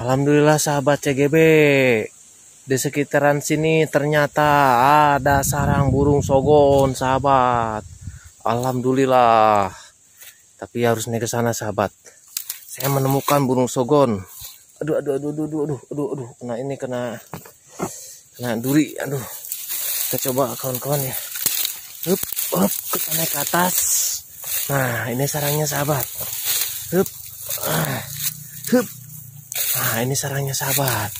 Alhamdulillah sahabat CGB di sekitaran sini ternyata ada sarang burung sogon sahabat Alhamdulillah tapi harus naik ke sana sahabat saya menemukan burung sogon aduh aduh aduh aduh aduh aduh aduh, aduh. kena ini kena kena duri aduh kita coba kawan-kawan ya hup hup kita naik ke atas nah ini sarangnya sahabat hup ah, hup Nah, ini sarangnya sahabat.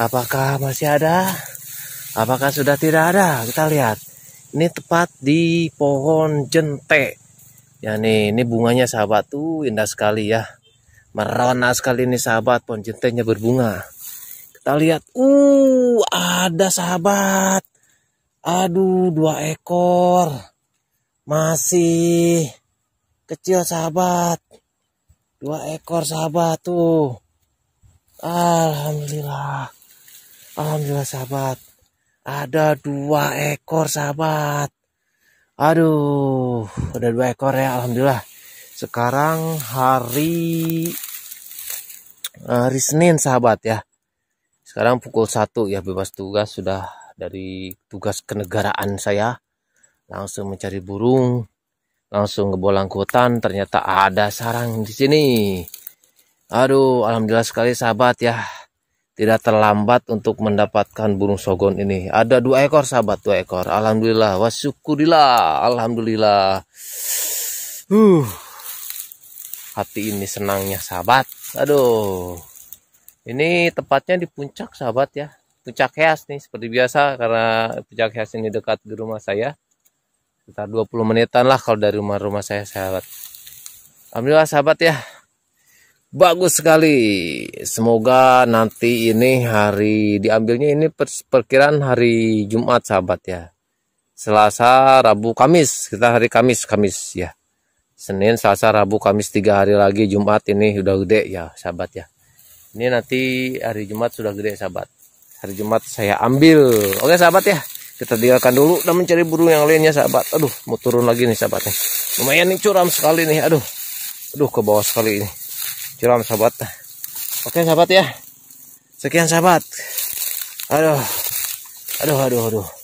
Apakah masih ada? Apakah sudah tidak ada? Kita lihat. Ini tepat di pohon jente. Ya nih, ini bunganya sahabat tuh indah sekali ya. Merona sekali ini sahabat pohon jentenya berbunga. Kita lihat. Uh, ada sahabat. Aduh, dua ekor. Masih kecil sahabat. Dua ekor sahabat tuh. Alhamdulillah. Alhamdulillah sahabat. Ada dua ekor sahabat. Aduh, ada dua ekor ya, alhamdulillah. Sekarang hari hari Senin sahabat ya. Sekarang pukul 1 ya bebas tugas sudah dari tugas kenegaraan saya. Langsung mencari burung, langsung ngebolang ke ternyata ada sarang di sini. Aduh, alhamdulillah sekali sahabat ya. Tidak terlambat untuk mendapatkan burung sogon ini. Ada dua ekor sahabat, dua ekor. Alhamdulillah, wasyukurillah, alhamdulillah. Huh. hati ini senangnya sahabat. Aduh, ini tepatnya di puncak sahabat ya. Puncak Heas nih seperti biasa karena puncak Heas ini dekat di rumah saya. Sekitar 20 menitan lah kalau dari rumah-rumah saya sahabat. Alhamdulillah sahabat ya. Bagus sekali. Semoga nanti ini hari diambilnya ini perkiraan hari Jumat sahabat ya. Selasa, Rabu, Kamis. Kita hari Kamis, Kamis ya. Senin, Selasa, Rabu, Kamis tiga hari lagi Jumat ini udah gede ya sahabat ya. Ini nanti hari Jumat sudah gede sahabat. Hari Jumat saya ambil. Oke sahabat ya. Kita tinggalkan dulu dan mencari burung yang lainnya sahabat. Aduh, mau turun lagi nih sahabatnya. Lumayan nih curam sekali nih. Aduh. Aduh ke bawah sekali ini curam sahabat. Oke sahabat ya. Sekian sahabat. Aduh. Aduh aduh aduh.